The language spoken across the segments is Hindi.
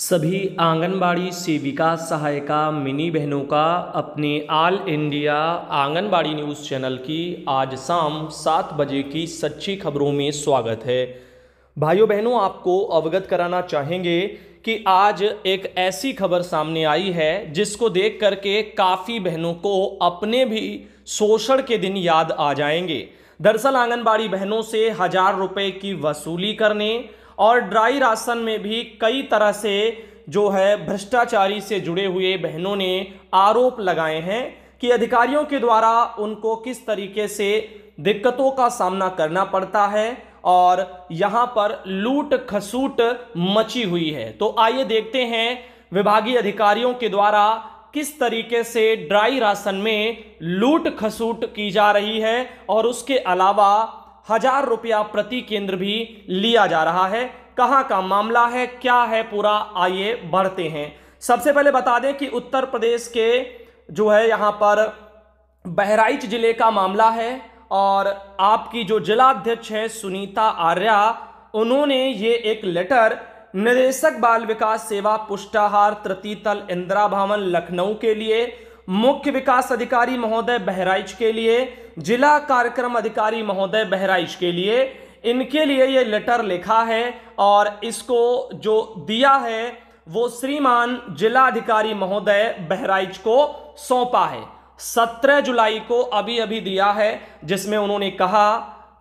सभी आंगनबाड़ी सेविका सहायिका मिनी बहनों का अपने all India anganwadi news channel की आज शाम सात बजे की सच्ची खबरों में स्वागत है भाइयों बहनों आपको अवगत कराना चाहेंगे कि आज एक ऐसी खबर सामने आई है जिसको देख करके काफ़ी बहनों को अपने भी शोषण के दिन याद आ जाएंगे दरअसल आंगनबाड़ी बहनों से हज़ार रुपये की वसूली करने और ड्राई राशन में भी कई तरह से जो है भ्रष्टाचारी से जुड़े हुए बहनों ने आरोप लगाए हैं कि अधिकारियों के द्वारा उनको किस तरीके से दिक्कतों का सामना करना पड़ता है और यहाँ पर लूट खसूट मची हुई है तो आइए देखते हैं विभागीय अधिकारियों के द्वारा किस तरीके से ड्राई राशन में लूट खसूट की जा रही है और उसके अलावा हजार रुपया प्रति केंद्र भी लिया जा रहा है कहाँ का मामला है क्या है पूरा आइए बढ़ते हैं सबसे पहले बता दें कि उत्तर प्रदेश के जो है यहाँ पर बहराइच जिले का मामला है और आपकी जो जिलाध्यक्ष हैं सुनीता आर्या उन्होंने ये एक लेटर निदेशक बाल विकास सेवा पुष्टाहार तल इंदिरा भवन लखनऊ के लिए मुख्य विकास अधिकारी महोदय बहराइच के लिए जिला कार्यक्रम अधिकारी महोदय बहराइच के लिए इनके लिए ये लेटर लिखा है और इसको जो दिया है वो श्रीमान जिला अधिकारी महोदय बहराइच को सौंपा है सत्रह जुलाई को अभी अभी दिया है जिसमें उन्होंने कहा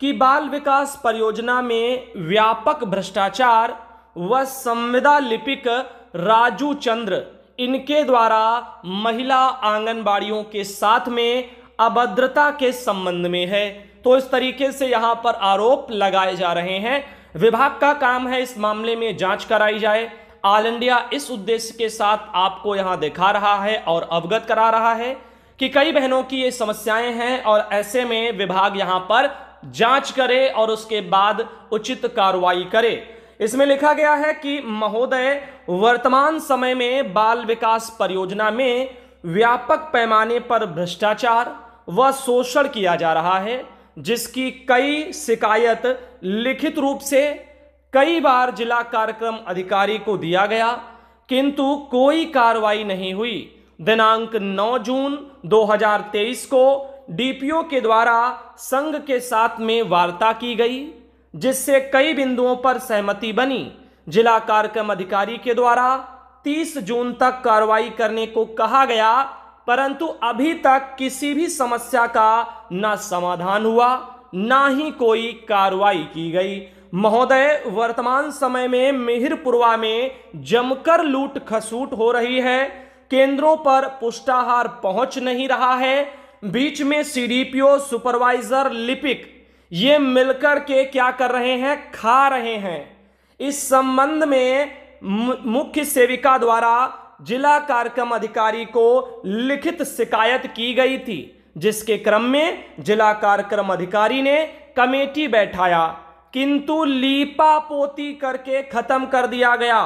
कि बाल विकास परियोजना में व्यापक भ्रष्टाचार व संविदा लिपिक राजू चंद्र इनके द्वारा महिला आंगनबाड़ियों के साथ में अभद्रता के संबंध में है तो इस तरीके से यहाँ पर आरोप लगाए जा रहे हैं विभाग का काम है इस मामले में जांच कराई जाए ऑल इंडिया इस उद्देश्य के साथ आपको यहाँ दिखा रहा है और अवगत करा रहा है कि कई बहनों की ये समस्याएं हैं और ऐसे में विभाग यहाँ पर जांच करे और उसके बाद उचित कार्रवाई करे इसमें लिखा गया है कि महोदय वर्तमान समय में बाल विकास परियोजना में व्यापक पैमाने पर भ्रष्टाचार व शोषण किया जा रहा है जिसकी कई शिकायत लिखित रूप से कई बार जिला कार्यक्रम अधिकारी को दिया गया किंतु कोई कार्रवाई नहीं हुई दिनांक 9 जून 2023 को डीपीओ के द्वारा संघ के साथ में वार्ता की गई जिससे कई बिंदुओं पर सहमति बनी जिला कार्यक्रम अधिकारी के द्वारा 30 जून तक कार्रवाई करने को कहा गया परंतु अभी तक किसी भी समस्या का न समाधान हुआ न ही कोई कार्रवाई की गई महोदय वर्तमान समय में मिहिरपुरवा में जमकर लूट खसूट हो रही है केंद्रों पर पुष्टाहार पहुंच नहीं रहा है बीच में सीडीपीओ सुपरवाइजर लिपिक ये मिलकर के क्या कर रहे हैं खा रहे हैं इस संबंध में मुख्य सेविका द्वारा जिला कार्यक्रम अधिकारी को लिखित शिकायत की गई थी जिसके क्रम में जिला कार्यक्रम अधिकारी ने कमेटी बैठाया किंतु लीपा पोती करके खत्म कर दिया गया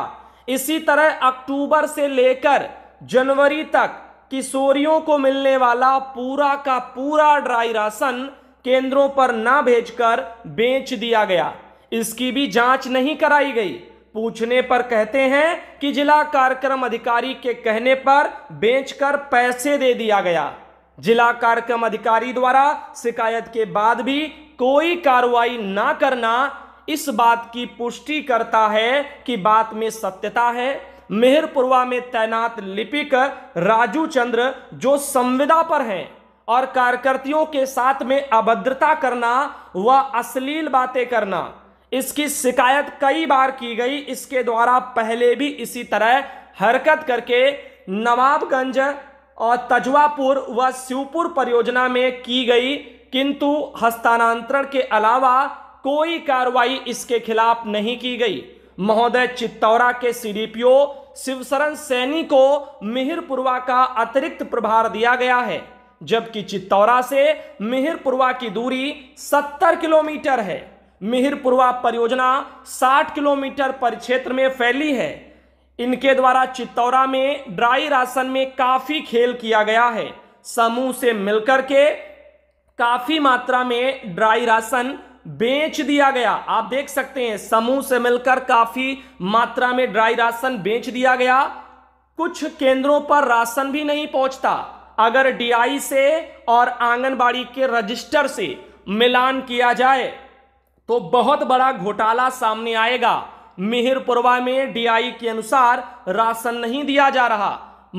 इसी तरह अक्टूबर से लेकर जनवरी तक किशोरियों को मिलने वाला पूरा का पूरा ड्राई राशन केंद्रों पर ना भेजकर बेच दिया गया इसकी भी जांच नहीं कराई गई पूछने पर कहते हैं कि जिला कार्यक्रम अधिकारी के कहने पर बेचकर पैसे दे दिया गया जिला कार्यक्रम अधिकारी द्वारा शिकायत के बाद भी कोई कार्रवाई ना करना इस बात की पुष्टि करता है कि बात में सत्यता है मेहरपुरवा में तैनात लिपिक राजू चंद्र जो संविदा पर हैं और कार्यकर्तियों के साथ में अभद्रता करना व अश्लील बातें करना इसकी शिकायत कई बार की गई इसके द्वारा पहले भी इसी तरह हरकत करके नवाबगंज और तजवापुर व शिवपुर परियोजना में की गई किंतु हस्तांतरण के अलावा कोई कार्रवाई इसके खिलाफ नहीं की गई महोदय चित्तौरा के सीडीपीओ शिवशरण सैनी को मिहिरपुरवा का अतिरिक्त प्रभार दिया गया है जबकि चित्तौरा से मिहिरपुरवा की दूरी 70 किलोमीटर है मिहिरपुरवा परियोजना 60 किलोमीटर परिक्षेत्र में फैली है इनके द्वारा चित्तौरा में ड्राई राशन में काफ़ी खेल किया गया है समूह से मिलकर के काफ़ी मात्रा में ड्राई राशन बेच दिया गया आप देख सकते हैं समूह से मिलकर काफ़ी मात्रा में ड्राई राशन बेच दिया गया कुछ केंद्रों पर राशन भी नहीं पहुंचता अगर डीआई से और आंगनबाड़ी के रजिस्टर से मिलान किया जाए तो बहुत बड़ा घोटाला सामने आएगा मिहिरपुरवा में डीआई के अनुसार राशन नहीं दिया जा रहा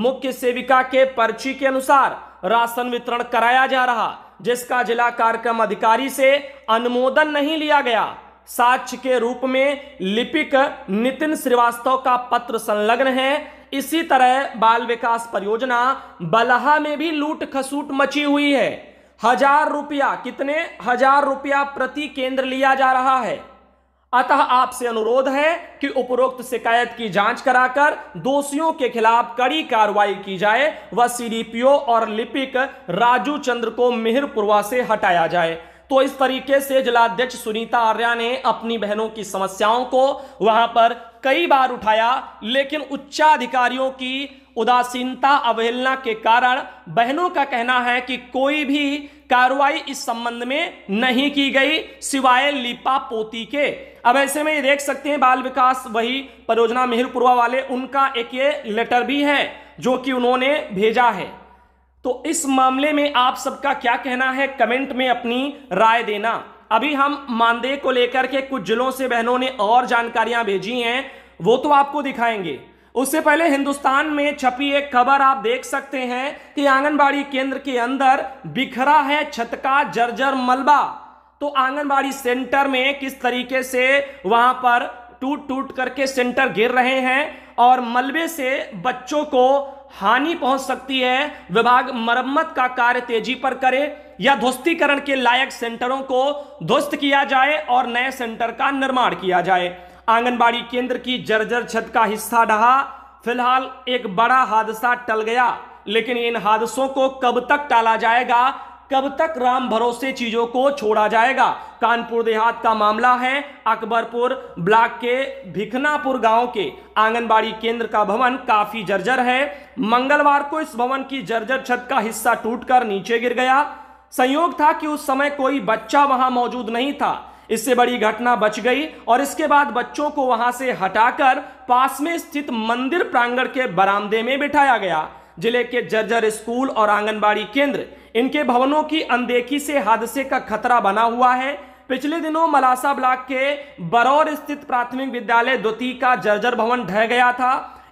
मुख्य सेविका के पर्ची के अनुसार राशन वितरण कराया जा रहा जिसका जिला कार्यक्रम अधिकारी से अनुमोदन नहीं लिया गया साक्ष्य के रूप में लिपिक नितिन श्रीवास्तव का पत्र संलग्न है इसी तरह बाल विकास परियोजना बलहा में भी लूट खसूट मची हुई है हजार रुपया कितने हजार रुपया प्रति केंद्र लिया जा रहा है अतः आपसे अनुरोध है कि उपरोक्त शिकायत की जांच कराकर दोषियों के खिलाफ कड़ी कार्रवाई की जाए व सीडीपीओ और लिपिक राजू चंद्र को मिहिरपुरवा से हटाया जाए तो इस तरीके से जिलाध्यक्ष सुनीता आर्या ने अपनी बहनों की समस्याओं को वहां पर कई बार उठाया लेकिन उच्चाधिकारियों की उदासीनता अवहेलना के कारण बहनों का कहना है कि कोई भी कार्रवाई इस संबंध में नहीं की गई सिवाय लिपा पोती के अब ऐसे में ये देख सकते हैं बाल विकास वही परियोजना मेहरपुरवा वाले उनका एक ये लेटर भी है जो कि उन्होंने भेजा है तो इस मामले में आप सबका क्या कहना है कमेंट में अपनी राय देना अभी हम मानदेय को लेकर के कुछ जिलों से बहनों ने और जानकारियां भेजी हैं वो तो आपको दिखाएंगे उससे पहले हिंदुस्तान में छपी एक खबर आप देख सकते हैं कि आंगनबाड़ी केंद्र के अंदर बिखरा है छत का जर्जर मलबा तो आंगनबाड़ी सेंटर में किस तरीके से वहां पर टूट टूट करके सेंटर गिर रहे हैं और मलबे से बच्चों को हानि पहुंच सकती है विभाग मरम्मत का कार्य तेजी पर करे या ध्वस्तीकरण के लायक सेंटरों को ध्वस्त किया जाए और नए सेंटर का निर्माण किया जाए आंगनबाड़ी केंद्र की जर्जर छत का हिस्सा ढहा फिलहाल एक बड़ा हादसा टल गया लेकिन इन हादसों को कब तक टाला जाएगा कब तक राम भरोसे चीजों को छोड़ा जाएगा कानपुर देहात का मामला है अकबरपुर ब्लॉक के भिखनापुर गांव के आंगनबाड़ी केंद्र का भवन काफी जर्जर है मंगलवार को इस भवन की जर्जर छत का हिस्सा टूटकर नीचे गिर गया संयोग था कि उस समय कोई बच्चा वहां मौजूद नहीं था इससे बड़ी घटना बच गई और इसके बाद बच्चों को वहां से हटाकर पास में स्थित मंदिर प्रांगण के बरामदे में बिठाया गया जिले के जर्जर स्कूल और आंगनबाड़ी केंद्र इनके भवनों की अनदेखी से हादसे का खतरा बना हुआ है पिछले दिनों मलासा ब्लॉक के बरौर स्थित प्राथमिक विद्यालय द्वितीय का जर्जर भवन ढह गया था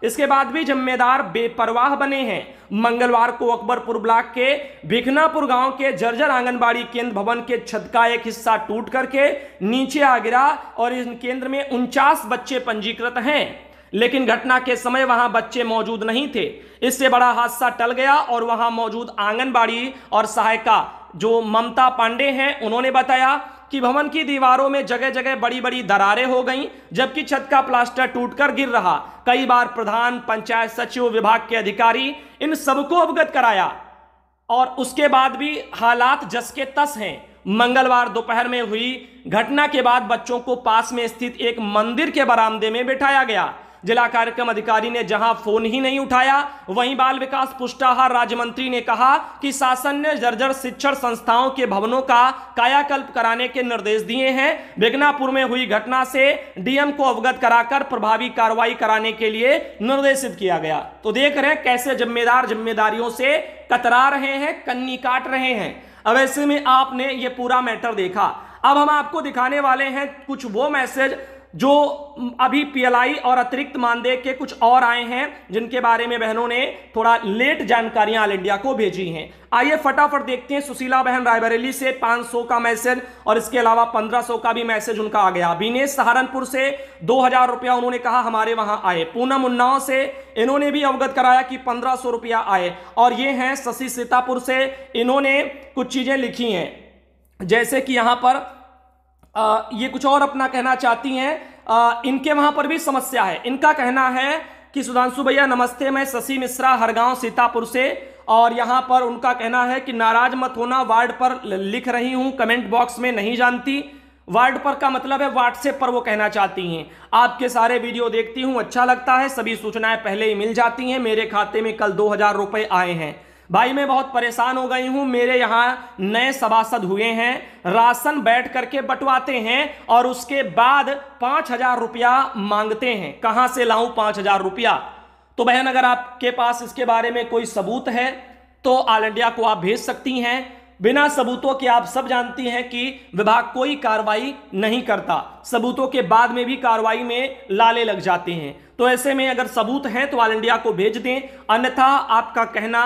इसके बाद भी जिम्मेदार बेपरवाह बने हैं मंगलवार को अकबरपुर ब्लॉक के भिखनापुर गांव के जर्जर आंगनबाड़ी केंद्र भवन के छत का एक हिस्सा टूट करके नीचे आ गिरा और इस केंद्र में उनचास बच्चे पंजीकृत हैं लेकिन घटना के समय वहां बच्चे मौजूद नहीं थे इससे बड़ा हादसा टल गया और वहां मौजूद आंगनबाड़ी और सहायिका जो ममता पांडे हैं उन्होंने बताया कि भवन की दीवारों में जगह जगह बड़ी बड़ी दरारें हो गईं जबकि छत का प्लास्टर टूटकर गिर रहा कई बार प्रधान पंचायत सचिव विभाग के अधिकारी इन सबको अवगत कराया और उसके बाद भी हालात जस के तस हैं मंगलवार दोपहर में हुई घटना के बाद बच्चों को पास में स्थित एक मंदिर के बरामदे में बैठाया गया जिला कार्यक्रम अधिकारी ने जहां फोन ही नहीं उठाया वहीं बाल विकास पुष्टाहार राज्य मंत्री ने कहा कि शासन ने जर्जर शिक्षण संस्थाओं के भवनों का कायाकल्प कराने के निर्देश दिए हैं बेगनापुर में हुई घटना से डीएम को अवगत कराकर प्रभावी कार्रवाई कराने के लिए निर्देशित किया गया तो देख रहे हैं कैसे जिम्मेदार जिम्मेदारियों से कतरा रहे हैं कन्नी काट रहे हैं अब ऐसे में आपने ये पूरा मैटर देखा अब हम आपको दिखाने वाले हैं कुछ वो मैसेज जो अभी पीएलआई और अतिरिक्त मानदेय के कुछ और आए हैं जिनके बारे में बहनों ने थोड़ा लेट जानकारियां ऑल इंडिया को भेजी हैं आइए फटाफट देखते हैं सुशीला बहन रायबरेली से 500 का मैसेज और इसके अलावा 1500 का भी मैसेज उनका आ गया बीनेश सहारनपुर से दो हजार रुपया उन्होंने कहा हमारे वहां आए पूनम उन्नाव से इन्होंने भी अवगत कराया कि पंद्रह सौ रुपया आए और ये हैं शशि सीतापुर से इन्होंने कुछ चीजें लिखी हैं जैसे कि यहां पर ये कुछ और अपना कहना चाहती हैं इनके वहाँ पर भी समस्या है इनका कहना है कि सुधांशु भैया नमस्ते मैं शशि मिश्रा हरगांव सीतापुर से और यहाँ पर उनका कहना है कि नाराज मत होना वार्ड पर लिख रही हूँ कमेंट बॉक्स में नहीं जानती वार्ड पर का मतलब है व्हाट्सएप पर वो कहना चाहती हैं आपके सारे वीडियो देखती हूँ अच्छा लगता है सभी सूचनाएं पहले ही मिल जाती हैं मेरे खाते में कल दो हज़ार रुपये आए हैं भाई मैं बहुत परेशान हो गई हूँ मेरे यहाँ नए सभासद हुए हैं राशन बैठ करके बंटवाते हैं और उसके बाद पाँच हजार रुपया मांगते हैं कहाँ से लाऊं पाँच हजार रुपया तो बहन अगर आपके पास इसके बारे में कोई सबूत है तो ऑल इंडिया को आप भेज सकती हैं बिना सबूतों के आप सब जानती हैं कि विभाग कोई कार्रवाई नहीं करता सबूतों के बाद में भी कार्रवाई में लाले लग जाते हैं तो ऐसे में अगर सबूत हैं तो ऑल इंडिया को भेज दें अन्यथा आपका कहना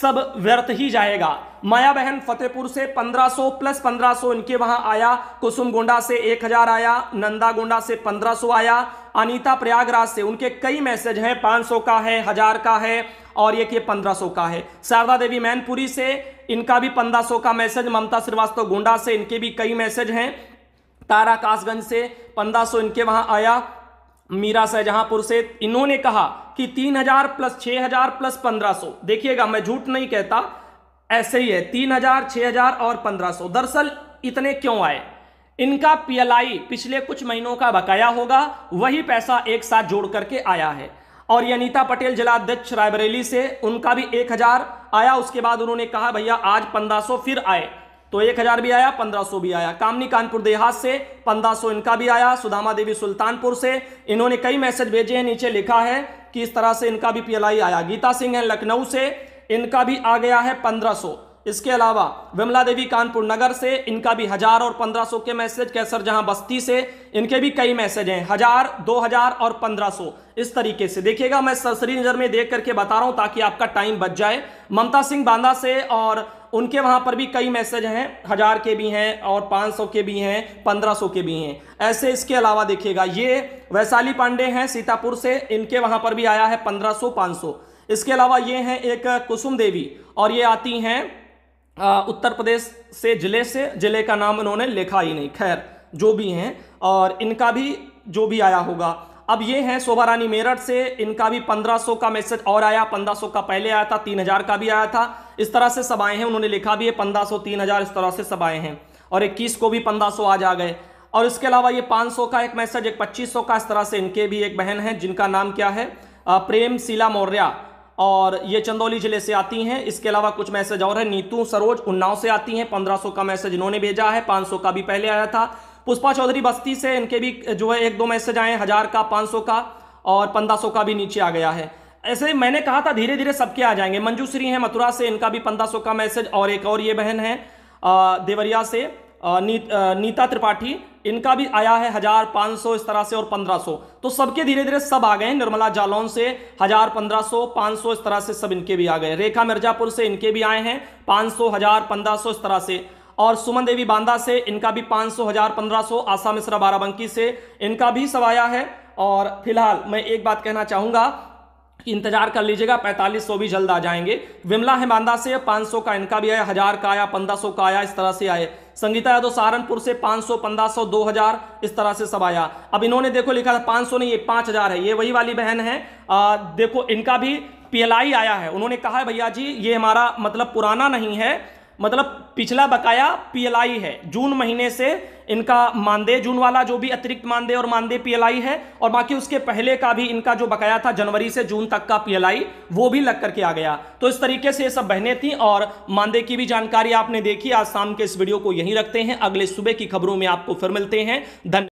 सब व्यर्थ ही जाएगा माया बहन फतेहपुर से 1500 प्लस 1500 इनके वहां आया कुसुम गोंडा से 1000 आया नंदा गोंडा से 1500 आया अनीता प्रयागराज से उनके कई मैसेज हैं 500 का है हजार का है और ये पंद्रह 1500 का है शारदा देवी मैनपुरी से इनका भी 1500 का मैसेज ममता श्रीवास्तव गोंडा से इनके भी कई मैसेज हैं तारा कासगंज से सो इनके वहां आया मीरा शाहजहांपुर से इन्होंने कहा कि तीन हजार प्लस छः हजार प्लस पंद्रह सौ देखिएगा मैं झूठ नहीं कहता ऐसे ही है तीन हजार छः हजार और पंद्रह सौ दरअसल इतने क्यों आए इनका पीएलआई पिछले कुछ महीनों का बकाया होगा वही पैसा एक साथ जोड़ करके आया है और अनिता पटेल जिलाध्यक्ष रायबरेली से उनका भी एक हजार आया उसके बाद उन्होंने कहा भैया आज पंद्रह सौ फिर आए तो एक हजार भी आया पंद्रह सौ भी आया कामनी कानपुर देहात से पंद्रह सौ इनका भी आया सुदामा देवी सुल्तानपुर से इन्होंने कई मैसेज भेजे हैं नीचे लिखा है कि इस तरह से इनका भी पीएलआई आया गीता सिंह है लखनऊ से इनका भी आ गया है पंद्रह सो इसके अलावा विमला देवी कानपुर नगर से इनका भी हजार और पंद्रह सौ के मैसेज कैसर जहां बस्ती से इनके भी कई मैसेज हैं हजार दो हजार और पंद्रह सौ इस तरीके से देखिएगा मैं सरसरी नज़र में देख करके बता रहा हूं ताकि आपका टाइम बच जाए ममता सिंह बांदा से और उनके वहां पर भी कई मैसेज हैं हजार के भी हैं और पाँच सौ के भी हैं पंद्रह सौ के भी हैं ऐसे इसके अलावा देखिएगा ये वैशाली पांडे हैं सीतापुर से इनके वहाँ पर भी आया है पंद्रह सौ पाँच सौ इसके अलावा ये हैं एक कुसुम देवी और ये आती हैं उत्तर प्रदेश से जिले से जिले का नाम इन्होंने लिखा ही नहीं खैर जो भी हैं और इनका भी जो भी आया होगा अब ये हैं शोभा रानी मेरठ से इनका भी 1500 का मैसेज और आया 1500 का पहले आया था 3000 का भी आया था इस तरह से सब आए हैं उन्होंने लिखा भी है 1500 3000 इस तरह से सब आए हैं और 21 को भी 1500 आज आ गए और इसके अलावा ये 500 का एक मैसेज एक 2500 का इस तरह से इनके भी एक बहन है जिनका नाम क्या है प्रेम शीला मौर्या और ये चंदौली जिले से आती हैं इसके अलावा कुछ मैसेज और है नीतू सरोज उन्नाव से आती हैं 1500 का मैसेज इन्होंने भेजा है 500 का भी पहले आया था पुष्पा चौधरी बस्ती से इनके भी जो है एक दो मैसेज आए हज़ार का 500 का और 1500 का भी नीचे आ गया है ऐसे मैंने कहा था धीरे धीरे सबके आ जाएंगे मंजूश्री हैं मथुरा से इनका भी पंद्रह का मैसेज और एक और ये बहन है देवरिया से नी, नीता त्रिपाठी इनका भी आया है हजार पांच सौ इस तरह से और पंद्रह सौ तो सबके धीरे धीरे सब आ गए निर्मला जालौन से हजार पंद्रह सौ पांच सौ इस तरह से सब इनके भी आ गए रेखा मिर्जापुर से इनके भी आए हैं पांच सौ हजार पंद्रह सौ इस तरह से और सुमन देवी बांदा से इनका भी पांच सौ हजार पंद्रह सौ आशा मिश्रा बाराबंकी से इनका भी सब आया है और फिलहाल मैं एक बात कहना चाहूंगा इंतजार कर लीजिएगा पैंतालीस सौ भी जल्द आ जाएंगे विमला हेमांदा से पांच सौ का इनका भी आया हजार का आया पंद्रह सौ का आया इस तरह से आए संगीता यादव सहारनपुर से पाँच सौ पंद्रह सौ दो हजार इस तरह से सब आया अब इन्होंने देखो लिखा था पाँच सौ नहीं ये पांच हजार है ये वही वाली बहन है आ, देखो इनका भी पीएलआई आया है उन्होंने कहा है भैया जी ये हमारा मतलब पुराना नहीं है मतलब पिछला बकाया पीएलआई है जून महीने से इनका मानदेय जून वाला जो भी अतिरिक्त मानदेय और मानदेय पीएलआई है और बाकी उसके पहले का भी इनका जो बकाया था जनवरी से जून तक का पीएलआई वो भी लग करके आ गया तो इस तरीके से ये सब बहनें थी और मानदेय की भी जानकारी आपने देखी आज शाम के इस वीडियो को यहीं रखते हैं अगले सुबह की खबरों में आपको फिर मिलते हैं धन्यवाद